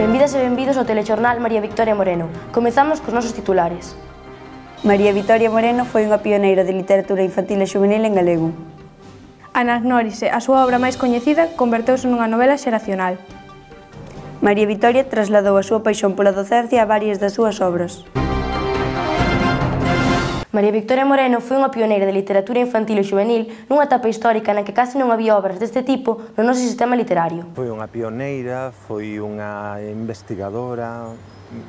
Benvidas e benvidos ao telexornal María Victoria Moreno. Comezamos cos nosos titulares. María Victoria Moreno foi unha pioneira de literatura infantil e juvenil en galego. Anagnórise, a súa obra máis coñecida, converteuse nunha novela xeracional. María Victoria trasladou a súa paixón pola docencia a varias das súas obras. María Victoria Moreno foi unha pioneira de literatura infantil e juvenil nunha etapa histórica na que casi non había obras deste tipo no noso sistema literario. Foi unha pioneira, foi unha investigadora,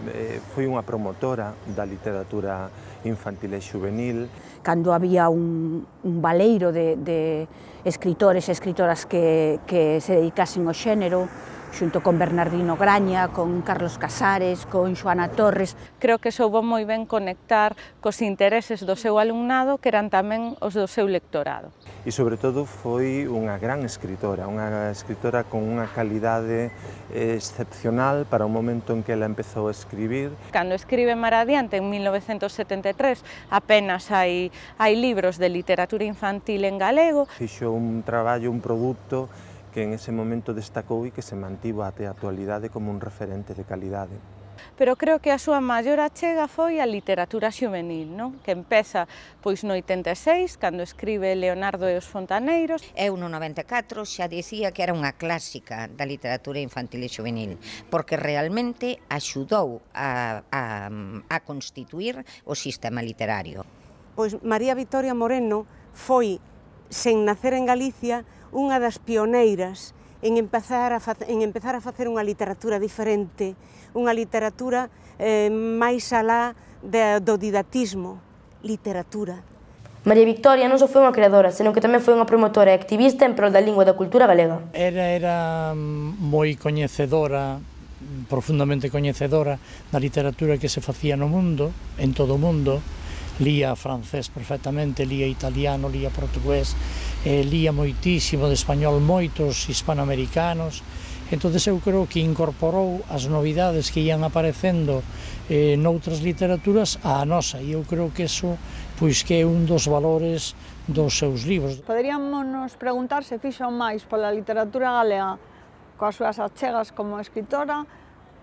eh, foi unha promotora da literatura infantil e juvenil. Cando había un, un baleiro de, de escritores e escritoras que, que se dedicasen ao xénero, xunto con Bernardino Graña, con Carlos Casares, con Xoana Torres. Creo que soubo moi ben conectar cos intereses do seu alumnado que eran tamén os do seu lectorado. E sobre todo foi unha gran escritora, unha escritora con unha calidade excepcional para o momento en que ela empezou a escribir. Cando escribe Maradiante en 1973 apenas hai, hai libros de literatura infantil en galego. Fixo un traballo, un produto que en ese momento destacou e que se mantivo até a actualidade como un referente de calidade pero creo que a súa maior achega foi a literatura xuvenil, non? que empeza pois no 86, cando escribe Leonardo e os Fontaneiros. Eu no 94 xa dicía que era unha clásica da literatura infantil e xuvenil, porque realmente axudou a, a, a constituir o sistema literario. Pois María Victoria Moreno foi, sen nacer en Galicia, unha das pioneiras en empezar a, en empezar a facer unha literatura diferente, unha literatura eh, máis alá de, do didatismo, literatura. María Victoria non só foi unha creadora, senón que tamén foi unha promotora e activista en prol da lingua e da cultura galega. Era, era moi coñecedora profundamente coñecedora da literatura que se facía no mundo, en todo o mundo, lía francés perfectamente, lía italiano, lía portugués, eh, lía moitísimo de español moitos hispanoamericanos, entonces eu creo que incorporou as novidades que ian aparecendo eh, noutras literaturas á nosa, e eu creo que eso pois que é un dos valores dos seus libros. Poderíamos preguntar se fixo máis pola literatura galega coas súas achegas como escritora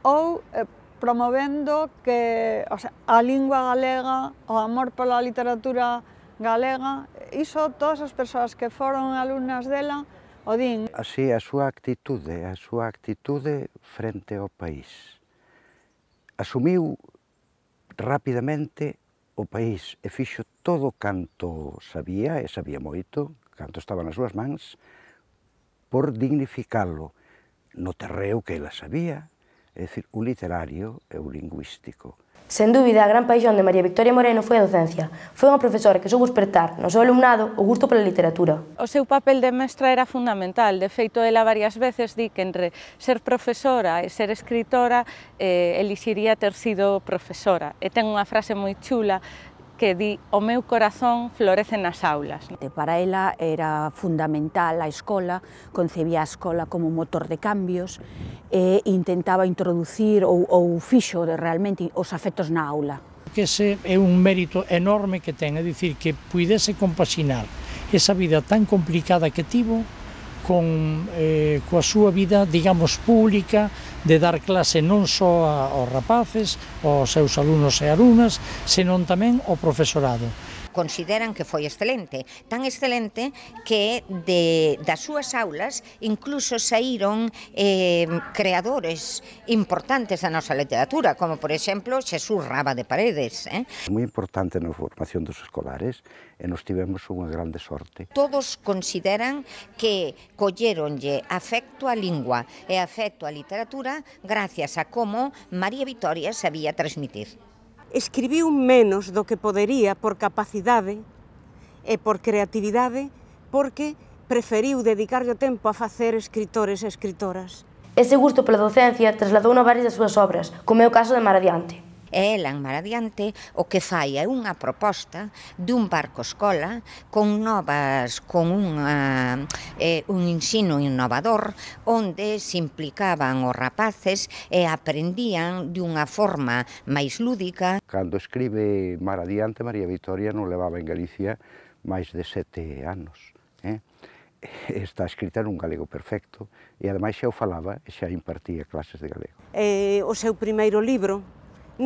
ou eh, promovendo que o sea, a lingua galega, o amor pola literatura galega, iso todas as persoas que foron alumnas dela o din. Así, a súa actitude, a súa actitude frente ao país. Asumiu rapidamente o país e fixo todo canto sabía, e sabía moito, canto estaba nas súas mans, por dignificalo no terreo que ela sabía, É dicir, o literario e eh, o lingüístico. Sen dúbida, a gran paixón de María Victoria Moreno foi a docencia. Foi unha profesora que soubo despertar no seu alumnado o gusto pola literatura. O seu papel de mestra era fundamental. De feito, ela varias veces di que entre ser profesora e ser escritora eh, elixiría ter sido profesora. E ten unha frase moi chula que di o meu corazón florece nas aulas. Eh, para ela era fundamental a escola, concebía a escola como motor de cambios e eh, intentaba introducir ou, ou fixo de realmente os afectos na aula. Que ese é un mérito enorme que ten, é dicir, que puidese compaxinar esa vida tan complicada que tivo con, eh, coa súa vida, digamos, pública, de dar clase non só aos rapaces, aos seus alumnos e alumnas, senón tamén ao profesorado consideran que foi excelente, tan excelente que de das súas aulas incluso saíron eh, creadores importantes da nosa literatura, como por exemplo Xesús Raba de Paredes. Eh? Moi importante na formación dos escolares e nos tivemos unha grande sorte. Todos consideran que colleronlle afecto á lingua e afecto á literatura gracias a como María Vitoria sabía transmitir escribiu menos do que podería por capacidade e por creatividade porque preferiu dedicarlle o tempo a facer escritores e escritoras. Ese gusto pola docencia trasladou no varias das súas obras, como é o caso de Mar Adiante. E ela en mar adiante o que fai é unha proposta dun barco escola con novas con unha, eh, un ensino innovador onde se implicaban os rapaces e aprendían dunha forma máis lúdica. Cando escribe Mar adiante, María Victoria non levaba en Galicia máis de sete anos. Eh? está escrita nun galego perfecto e ademais xa o falaba e xa impartía clases de galego. Eh, o seu primeiro libro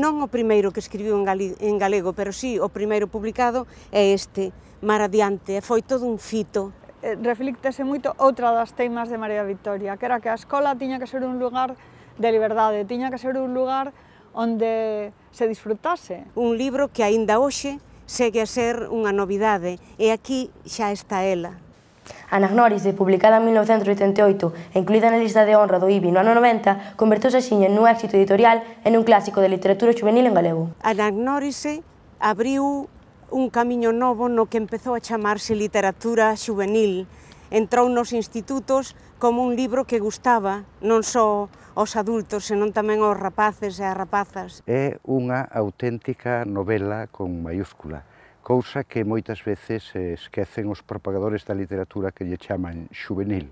non o primeiro que escribiu en, gali, en galego, pero sí o primeiro publicado é este, Mar Adiante, foi todo un fito. Eh, Reflíctese moito outra das temas de María Victoria, que era que a escola tiña que ser un lugar de liberdade, tiña que ser un lugar onde se disfrutase. Un libro que aínda hoxe segue a ser unha novidade, e aquí xa está ela. Anagnóris, publicada en 1988 e incluída na lista de honra do IBI no ano 90, converteuse xiña nun éxito editorial e nun clásico de literatura juvenil en galego. Anagnórise abriu un camiño novo no que empezou a chamarse literatura juvenil. Entrou nos institutos como un libro que gustaba non só aos adultos, senón tamén aos rapaces e ás rapazas. É unha auténtica novela con maiúscula cousa que moitas veces eh, esquecen os propagadores da literatura que lle chaman juvenil.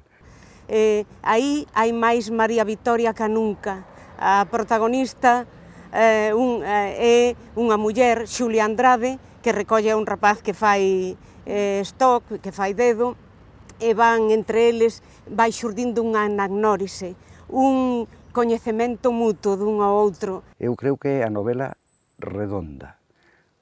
Eh, aí hai máis María Victoria que nunca. A protagonista eh, un, eh, é unha muller, Xulia Andrade, que recolle a un rapaz que fai eh, stock, que fai dedo, e van entre eles, vai xurdindo unha anagnórise, un coñecemento mutuo dun ao outro. Eu creo que é a novela redonda,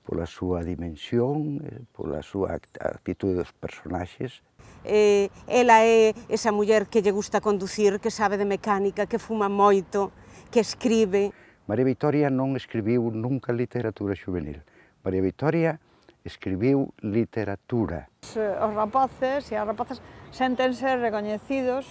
pola súa dimensión, eh, pola súa actitude dos personaxes. Eh, ela é esa muller que lle gusta conducir, que sabe de mecánica, que fuma moito, que escribe. María Victoria non escribiu nunca literatura juvenil. María Victoria escribiu literatura. Os rapaces e as rapaces sentense recoñecidos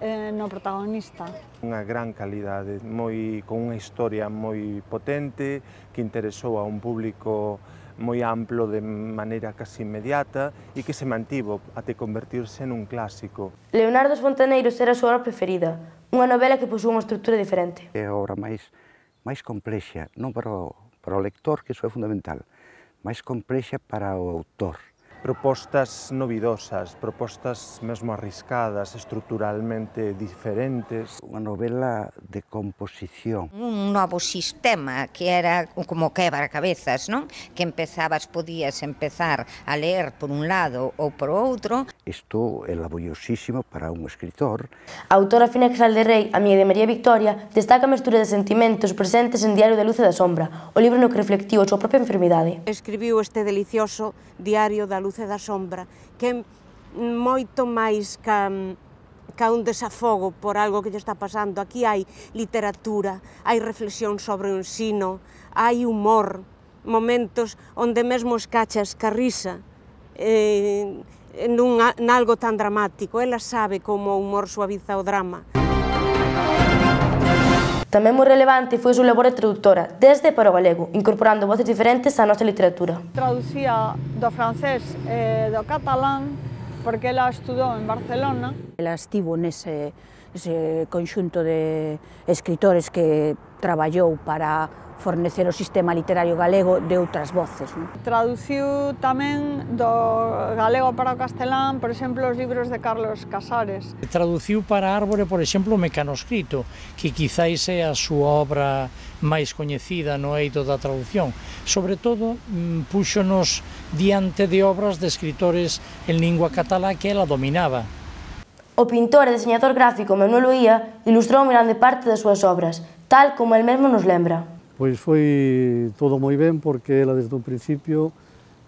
eh, no protagonista. Unha gran calidade, moi, con unha historia moi potente que interesou a un público moi amplo de maneira casi inmediata e que se mantivo até convertirse nun clásico. Leonardo Fontaneiros era a súa obra preferida, unha novela que posúa unha estrutura diferente. É a obra máis máis complexa, non para o, para o lector, que iso é fundamental, máis complexa para o autor, propostas novidosas, propostas mesmo arriscadas, estruturalmente diferentes. Unha novela de composición. Un novo sistema que era como quebra-cabezas, non? Que empezabas, podías empezar a ler por un lado ou por outro. Isto é laboriosísimo para un escritor. A autora Fina Casal de Rei, a mía de María Victoria, destaca a mestura de sentimentos presentes en Diario de Luz e da Sombra, o libro no que reflectiu a súa propia enfermidade. Escribiu este delicioso Diario da Luz luz e da sombra, que é moito máis ca, ca un desafogo por algo que lle está pasando. Aquí hai literatura, hai reflexión sobre o ensino, hai humor, momentos onde mesmo escachas ca risa, eh, nun, nalgo tan dramático. Ela sabe como o humor suaviza o drama. Tamén moi relevante foi a súa labor de traductora, desde para o galego, incorporando voces diferentes á nosa literatura. Traducía do francés e do catalán, porque ela estudou en Barcelona. Ela estivo nese, nese conxunto de escritores que traballou para fornecer o sistema literario galego de outras voces. Non? Traduciu tamén do galego para o castelán, por exemplo, os libros de Carlos Casares. Traduciu para Árbore, por exemplo, o mecanoscrito, que quizáis é a súa obra máis coñecida no eito da traducción. Sobre todo, mm, púxonos diante de obras de escritores en lingua catalá que ela dominaba. O pintor e diseñador gráfico Manuel Oía ilustrou grande parte das súas obras, tal como el mesmo nos lembra. Pois foi todo moi ben porque ela desde un principio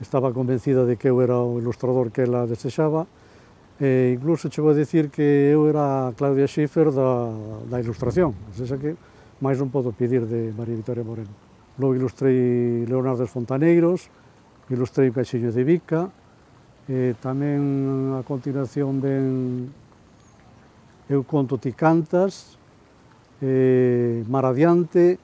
estaba convencida de que eu era o ilustrador que ela desexaba e incluso chego a decir que eu era a Claudia Schiffer da, da ilustración, ou seja que máis non podo pedir de María Victoria Moreno. Logo ilustrei Leonardo Fontaneiros, ilustrei Caixinho Caixillo de Vica, e tamén a continuación ben Eu conto ti cantas, eh, Mar adiante,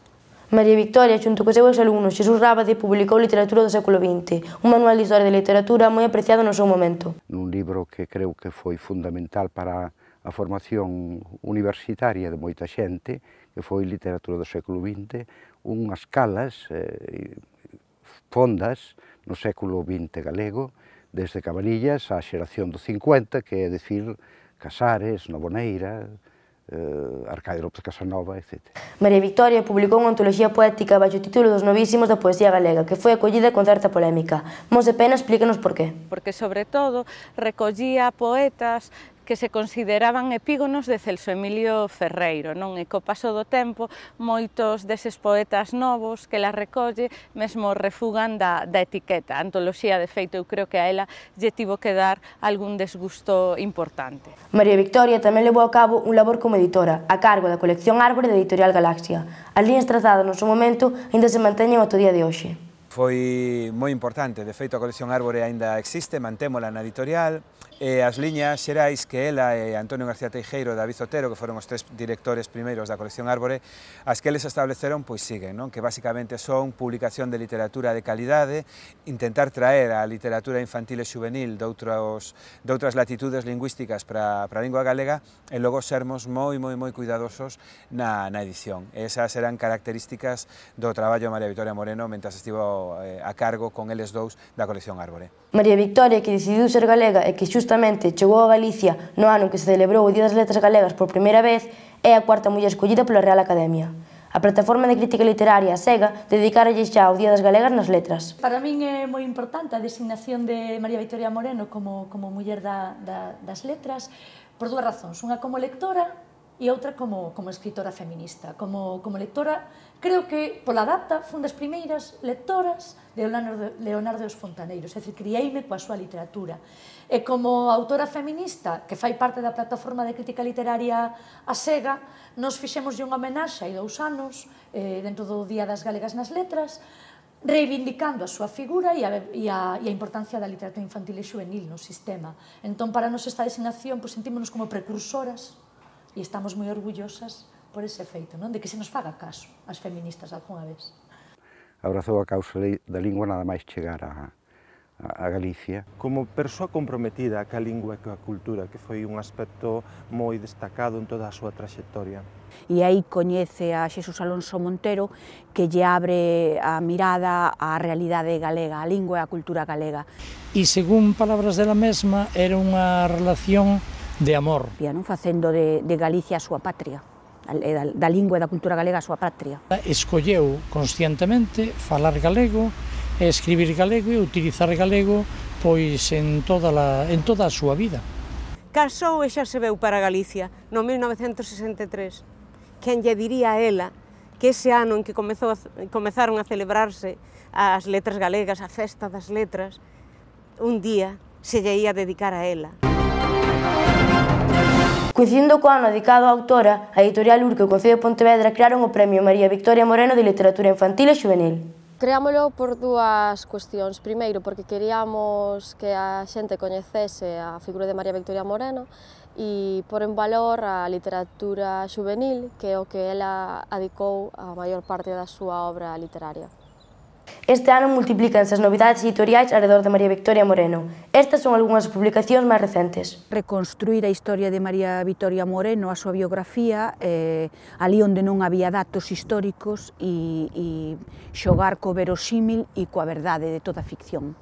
María Victoria, xunto cos seus alumnos Xesús Rábade, publicou Literatura do século XX, un manual de historia de literatura moi apreciado no seu momento. Un libro que creo que foi fundamental para a formación universitaria de moita xente, que foi Literatura do século XX, unhas calas eh, fondas no século XX galego, desde Cabanillas á xeración do 50, que é decir Casares, Novoneira, eh, Arcadio López Casanova, etc. María Victoria publicou unha antoloxía poética baixo o título dos novísimos da poesía galega, que foi acollida con certa polémica. de Pena, explíquenos por qué. Porque, sobre todo, recollía poetas que se consideraban epígonos de Celso Emilio Ferreiro, non? E co paso do tempo, moitos deses poetas novos que la recolle mesmo refugan da, da etiqueta. A antoloxía, de feito, eu creo que a ela lle tivo que dar algún desgusto importante. María Victoria tamén levou a cabo un labor como editora, a cargo da colección Árbore da Editorial Galaxia. As líneas trazadas no seu momento ainda se manteñen o día de hoxe. Foi moi importante, de feito a colección Árbore aínda existe, mantémola na editorial, e as liñas xerais que ela e Antonio García Teixeiro e David Zotero, que foron os tres directores primeiros da colección Árbore, as que eles estableceron pois siguen, non? que basicamente son publicación de literatura de calidade, intentar traer a literatura infantil e juvenil doutros, doutras latitudes lingüísticas para, para a lingua galega e logo sermos moi, moi, moi cuidadosos na, na edición. E esas eran características do traballo de María Victoria Moreno mentras estivo eh, a cargo con eles dous da colección Árbore. María Victoria, que decidiu ser galega e que xusto Justamente, chegou a Galicia no ano en que se celebrou o Día das Letras Galegas por primeira vez e a cuarta muller escollida pola Real Academia. A plataforma de crítica literaria SEGA dedicaralle xa ao Día das Galegas nas letras. Para min é moi importante a designación de María Victoria Moreno como, como muller da, da, das letras por dúas razóns. Unha como lectora e outra como, como escritora feminista. Como, como lectora, creo que pola data fun das primeiras lectoras de Leonardo, Leonardo dos Fontaneiros, é dicir, criei-me coa súa literatura. E como autora feminista, que fai parte da plataforma de crítica literaria a SEGA, nos fixemos unha homenaxe hai dous anos, eh, dentro do Día das Galegas nas Letras, reivindicando a súa figura e a, e a, e a importancia da literatura infantil e juvenil no sistema. Entón, para nos esta designación, pois, sentímonos como precursoras e estamos moi orgullosas por ese feito, non? De que se nos faga caso as feministas algunha vez. Abrazou a causa da lingua nada máis chegar a, a Galicia. Como persoa comprometida ca lingua e ca cultura, que foi un aspecto moi destacado en toda a súa traxectoria. E aí coñece a Xesús Alonso Montero que lle abre a mirada á realidade galega, á lingua e á cultura galega. E según palabras dela mesma, era unha relación de amor. Pía, non facendo de, de Galicia a súa patria, eh, da, da lingua e da cultura galega a súa patria. Escolleu conscientemente falar galego, escribir galego e utilizar galego pois en toda, la, en toda a súa vida. Casou e xa se veu para Galicia no 1963. Quen lle diría a ela que ese ano en que comezou, comezaron a celebrarse as letras galegas, a festa das letras, un día se lle ia dedicar a ela. Coincidindo co ano dedicado á autora, a editorial Urque e o Concello de Pontevedra crearon o Premio María Victoria Moreno de Literatura Infantil e Juvenil. Creámolo por dúas cuestións. Primeiro, porque queríamos que a xente coñecese a figura de María Victoria Moreno e por en valor a literatura juvenil, que é o que ela adicou a maior parte da súa obra literaria. Este ano multiplícanse as novidades editoriais alrededor de María Victoria Moreno. Estas son algunhas publicacións máis recentes. Reconstruir a historia de María Victoria Moreno, a súa biografía, eh, ali onde non había datos históricos e, e xogar co verosímil e coa verdade de toda a ficción.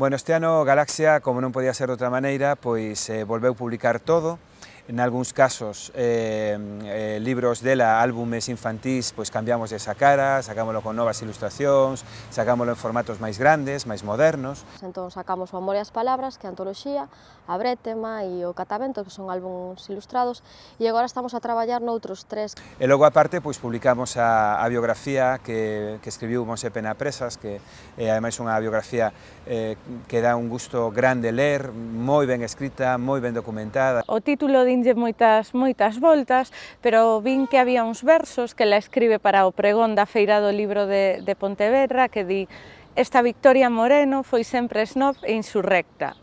Bueno, este ano Galaxia, como non podía ser de outra maneira, pois eh, volveu publicar todo, en algúns casos eh, eh, libros dela, álbumes infantís, pois cambiamos esa cara, sacámoslo con novas ilustracións, sacámoslo en formatos máis grandes, máis modernos. Entón sacamos o Amor e as Palabras, que é a antoloxía, a Bretema e o Catavento, que son álbums ilustrados, e agora estamos a traballar noutros tres. E logo aparte, pois publicamos a, a biografía que, que escribiu Monse Pena Presas, que é eh, ademais unha biografía eh, que dá un gusto grande ler, moi ben escrita, moi ben documentada. O título título dinlle moitas moitas voltas, pero vin que había uns versos que la escribe para o pregón da Feira do Libro de, de Pontevedra que di Esta Victoria Moreno foi sempre snob e insurrecta.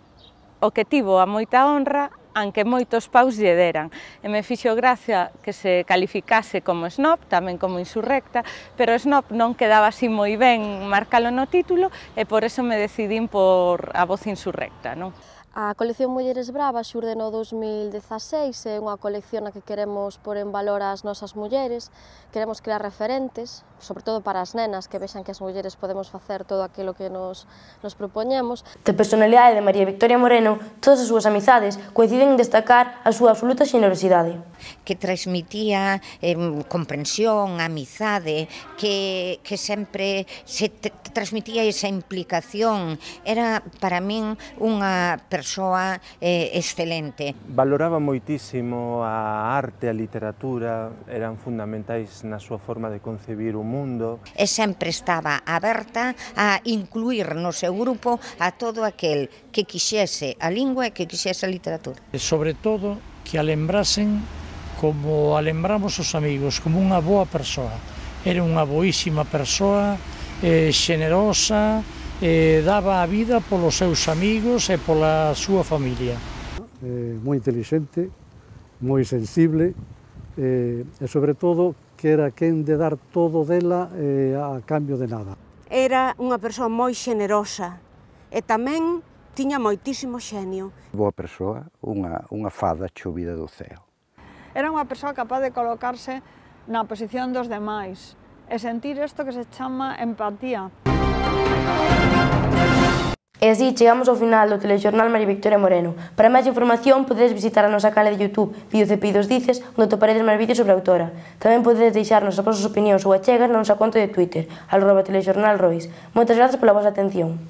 O que tivo a moita honra anque moitos paus lle deran. E me fixo gracia que se calificase como snob, tamén como insurrecta, pero snob non quedaba así moi ben marcalo no título e por eso me decidín por a voz insurrecta. Non? A colección Mulleres Bravas xurde no 2016, é unha colección na que queremos pôr en valor as nosas mulleres, queremos crear referentes, sobre todo para as nenas, que vexan que as mulleres podemos facer todo aquilo que nos, nos propoñemos. De personalidade de María Victoria Moreno, todas as súas amizades coinciden deciden destacar a súa absoluta xenerosidade. Que transmitía eh, comprensión, amizade, que, que sempre se transmitía esa implicación. Era para min unha persoa eh, excelente. Valoraba moitísimo a arte, a literatura, eran fundamentais na súa forma de concebir o mundo. E sempre estaba aberta a incluir no seu grupo a todo aquel que quixese a lingua e que quixese a literatura e sobre todo que a lembrasen como a lembramos os amigos, como unha boa persoa. Era unha boísima persoa, eh, xenerosa, eh, daba a vida polos seus amigos e pola súa familia. Eh, moi inteligente, moi sensible, eh, e sobre todo que era quen de dar todo dela eh, a cambio de nada. Era unha persoa moi xenerosa e tamén Tiña moitísimo xenio. Boa persoa, unha, unha fada chovida do ceo. Era unha persoa capaz de colocarse na posición dos demais e sentir isto que se chama empatía. E así chegamos ao final do telexornal María Victoria Moreno. Para máis información podedes visitar a nosa canal de Youtube Videocepidos Dices, onde toparedes máis vídeos sobre a autora. Tamén podedes deixarnos as vosas opinións ou achegas na nosa conta de Twitter, arroba telexornal Rois. Moitas grazas pola vosa atención.